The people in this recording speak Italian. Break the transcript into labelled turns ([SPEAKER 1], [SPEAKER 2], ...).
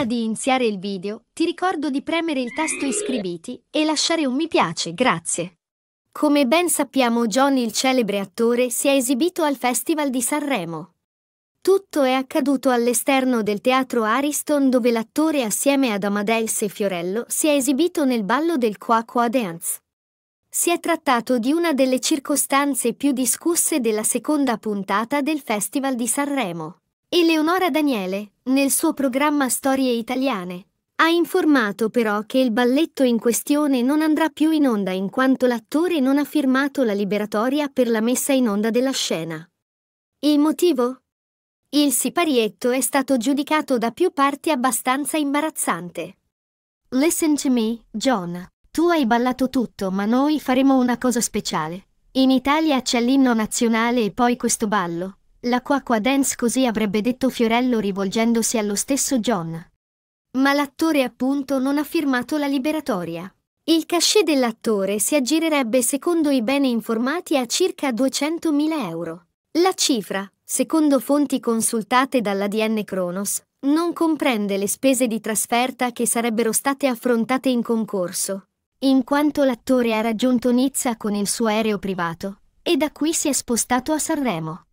[SPEAKER 1] Prima di iniziare il video, ti ricordo di premere il tasto iscriviti e lasciare un mi piace, grazie. Come ben sappiamo, Johnny il celebre attore si è esibito al Festival di Sanremo. Tutto è accaduto all'esterno del teatro Ariston dove l'attore assieme ad Amadeus e Fiorello si è esibito nel ballo del Qua Qua Dance. Si è trattato di una delle circostanze più discusse della seconda puntata del Festival di Sanremo. Eleonora Daniele, nel suo programma Storie Italiane, ha informato però che il balletto in questione non andrà più in onda in quanto l'attore non ha firmato la liberatoria per la messa in onda della scena. Il motivo? Il siparietto è stato giudicato da più parti abbastanza imbarazzante. Listen to me, John. Tu hai ballato tutto, ma noi faremo una cosa speciale. In Italia c'è l'inno nazionale e poi questo ballo. La Quacqua Dance così avrebbe detto Fiorello rivolgendosi allo stesso John. Ma l'attore appunto non ha firmato la liberatoria. Il cachet dell'attore si aggirerebbe secondo i bene informati a circa 200.000 euro. La cifra, secondo fonti consultate dall'ADN Kronos, non comprende le spese di trasferta che sarebbero state affrontate in concorso, in quanto l'attore ha raggiunto Nizza con il suo aereo privato e da qui si è spostato a Sanremo.